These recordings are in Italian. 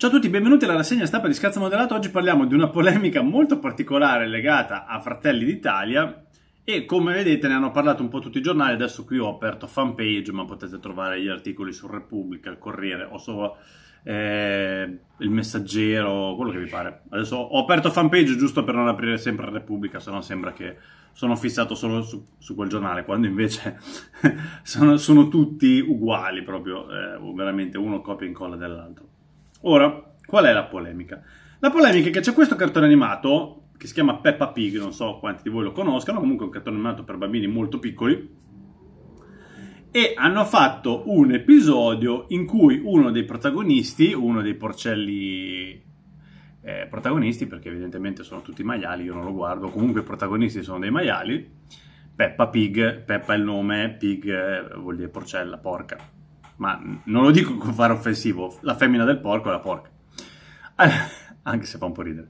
Ciao a tutti, benvenuti alla rassegna stampa di Scazzo Moderato. Oggi parliamo di una polemica molto particolare legata a Fratelli d'Italia e come vedete ne hanno parlato un po' tutti i giornali. Adesso qui ho aperto fanpage, ma potete trovare gli articoli su Repubblica, il Corriere o solo eh, il Messaggero, quello che vi pare. Adesso ho aperto fanpage giusto per non aprire sempre Repubblica, se no sembra che sono fissato solo su, su quel giornale, quando invece sono, sono, tutti uguali, proprio eh, veramente uno copia e incolla dell'altro. Ora, qual è la polemica? La polemica è che c'è questo cartone animato che si chiama Peppa Pig, non so quanti di voi lo conoscano, comunque è un cartone animato per bambini molto piccoli. E hanno fatto un episodio in cui uno dei protagonisti, uno dei porcelli eh, protagonisti, perché evidentemente sono tutti maiali, io non lo guardo, comunque i protagonisti sono dei maiali, Peppa Pig, Peppa è il nome, Pig eh, vuol dire porcella, porca ma non lo dico con fare offensivo, la femmina del porco è la porca. Eh, anche se fa un po' ridere.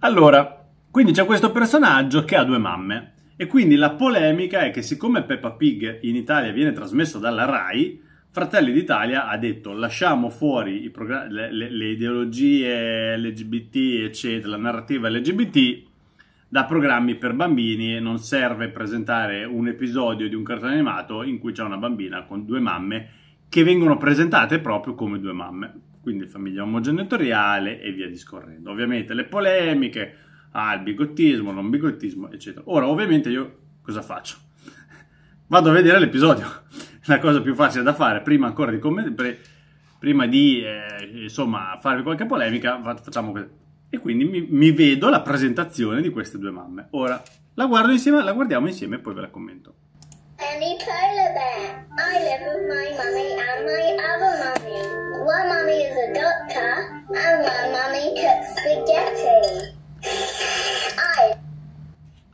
Allora, quindi c'è questo personaggio che ha due mamme e quindi la polemica è che siccome Peppa Pig in Italia viene trasmesso dalla RAI, Fratelli d'Italia ha detto lasciamo fuori progr- le, le, le, ideologie LGBT, eccetera, la narrativa LGBT da programmi per bambini e non serve presentare un episodio di un cartone animato in cui c'è una bambina con due mamme che vengono presentate proprio come due mamme, quindi famiglia omogenitoriale e via discorrendo. Ovviamente le polemiche, ah, il bigottismo, non bigottismo, eccetera. Ora, ovviamente io cosa faccio? Vado a vedere l'episodio, la cosa più facile da fare, prima ancora di commentare, prima di, eh, insomma, farvi qualche polemica, facciamo così. E quindi mi, mi vedo la presentazione di queste due mamme. Ora, la guardo insieme, la guardiamo insieme e poi ve la commento mini polar bear. I live with my mummy and my other mummy. One mummy is a doctor and one mummy cooks spaghetti. I...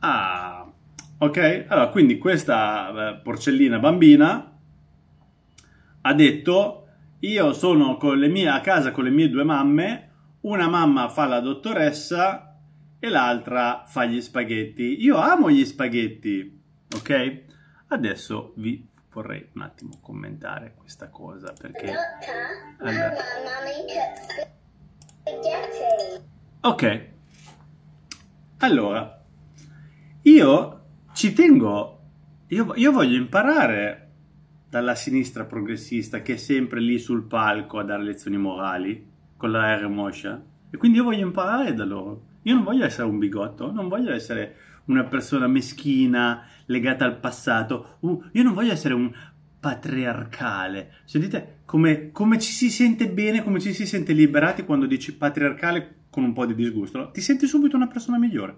Ah, ok. Allora, quindi questa eh, porcellina bambina ha detto io sono mie, a casa con le mie due mamme, una mamma fa la dottoressa e l'altra fa gli spaghetti. Io amo gli spaghetti, ok? Adesso vi vorrei un attimo commentare questa cosa perché... Allora... Ok, allora, io ci tengo, io, io, voglio imparare dalla sinistra progressista che è sempre lì sul palco a dare lezioni morali con la R moscia e quindi io voglio imparare da loro. Io non voglio essere un bigotto, non voglio essere una persona meschina legata al passato. Uh, io non voglio essere un patriarcale. Sentite come, come, ci si sente bene, come ci si sente liberati quando dici patriarcale con un po' di disgusto. Ti senti subito una persona migliore.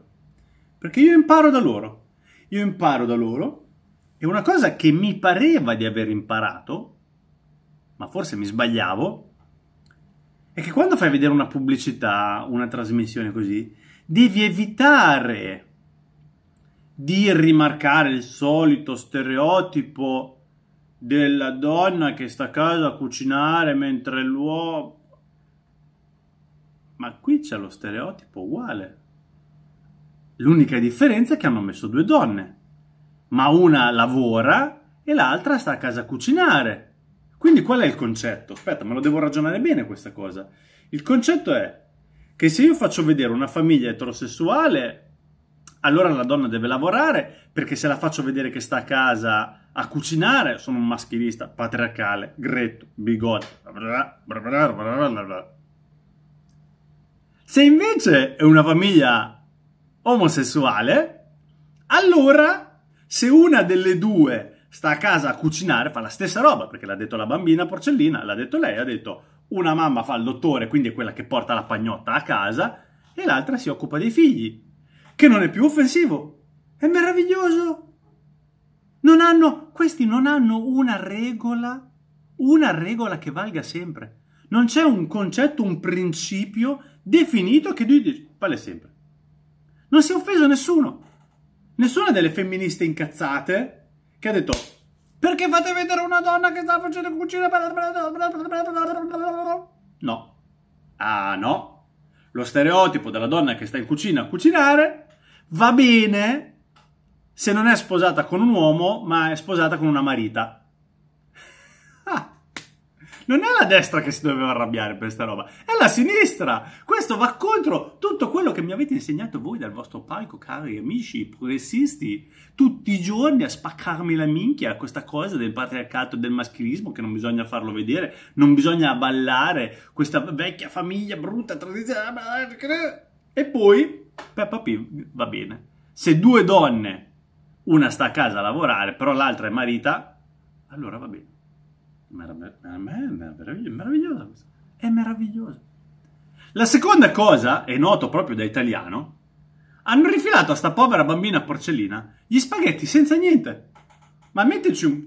Perché io imparo da loro. Io imparo da loro e una cosa che mi pareva di aver imparato, ma forse mi sbagliavo, è che quando fai vedere una pubblicità, una trasmissione così, devi evitare di rimarcare il solito stereotipo della donna che sta a casa a cucinare mentre l'uomo... Ma qui c'è lo stereotipo uguale. L'unica differenza è che hanno messo due donne, ma una lavora e l'altra sta a casa a cucinare. Quindi qual è il concetto? Aspetta, me lo devo ragionare bene questa cosa. Il concetto è che se io faccio vedere una famiglia eterosessuale allora la donna deve lavorare perché se la faccio vedere che sta a casa a cucinare, sono un maschilista, patriarcale, gretto, bigode. Se invece è una famiglia omosessuale, allora se una delle due sta a casa a cucinare, fa la stessa roba, perché l'ha detto la bambina porcellina, l'ha detto lei, ha detto una mamma fa il dottore, quindi è quella che porta la pagnotta a casa, e l'altra si occupa dei figli che non è più offensivo. È meraviglioso. Non hanno, questi non hanno una regola, una regola che valga sempre. Non c'è un concetto, un principio definito che lui dice, vale sempre. Non si è offeso nessuno. Nessuna delle femministe incazzate che ha detto perché fate vedere una donna che sta facendo cucina? No. Ah no. Lo stereotipo della donna che sta in cucina a cucinare va bene se non è sposata con un uomo, ma è sposata con una marita. non è la destra che si doveva arrabbiare per questa roba, è la sinistra. Questo va contro tutto quello che mi avete insegnato voi dal vostro palco, cari amici progressisti, tutti i giorni a spaccarmi la minchia, a questa cosa del patriarcato e del maschilismo che non bisogna farlo vedere, non bisogna ballare questa vecchia famiglia brutta tradizionale. E poi Peppa Pig va bene. Se due donne, una sta a casa a lavorare, però l'altra è marita, allora va bene. È meravigliosa questa. È meravigliosa. La seconda cosa, è noto proprio da italiano, hanno rifilato a sta povera bambina porcellina gli spaghetti senza niente. Ma mettici un...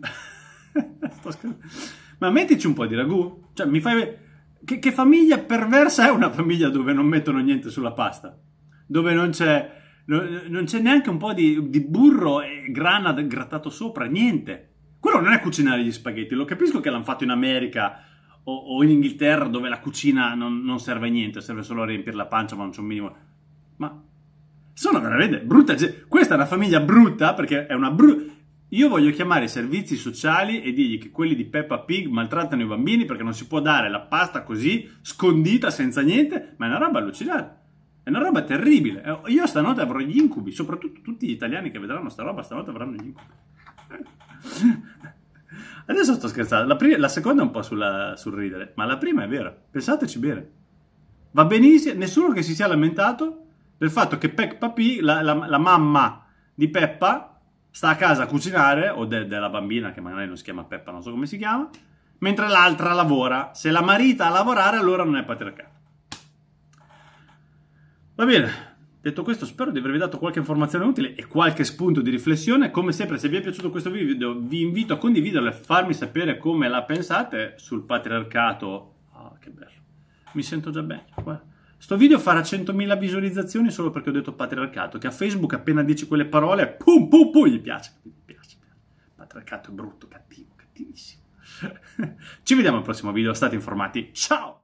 Ma mettici un po' di ragù. Cioè, mi fai... Che, che famiglia perversa è una famiglia dove non mettono niente sulla pasta? dove non c'è, non c'è neanche un po' di, di burro e grana grattato sopra, niente. Quello non è cucinare gli spaghetti, lo capisco che l'hanno fatto in America o, o in Inghilterra dove la cucina non, non, serve a niente, serve solo a riempire la pancia, ma non c'è un minimo... Ma sono veramente brutta gente. Questa è una famiglia brutta perché è una brutta... Io voglio chiamare i servizi sociali e dirgli che quelli di Peppa Pig maltrattano i bambini perché non si può dare la pasta così, scondita, senza niente, ma è una roba allucinante. È una roba terribile. Eh, io stanotte avrò gli incubi, soprattutto tutti gli italiani che vedranno sta roba stanotte avranno gli incubi. Adesso sto scherzando, la, prima, la seconda è un po' sulla, sul ridere, ma la prima è vera, pensateci bene. Va benissimo, nessuno che si sia lamentato del fatto che Pec Papi, la, la, la, mamma di Peppa, sta a casa a cucinare, o de, della bambina che magari non si chiama Peppa, non so come si chiama, mentre l'altra lavora. Se la marita a lavorare allora non è patriarcale. Va bene. Detto questo, spero di avervi dato qualche informazione utile e qualche spunto di riflessione. Come sempre, se vi è piaciuto questo video, vi invito a condividerlo e farmi sapere come la pensate sul patriarcato. Oh, che bello. Mi sento già bene. Questo video farà 100.000 visualizzazioni solo perché ho detto patriarcato, che a Facebook appena dici quelle parole, pum pum pum, gli piace. Gli piace. Patriarcato è brutto, cattivo, cattivissimo. Ci vediamo al prossimo video, state informati. Ciao!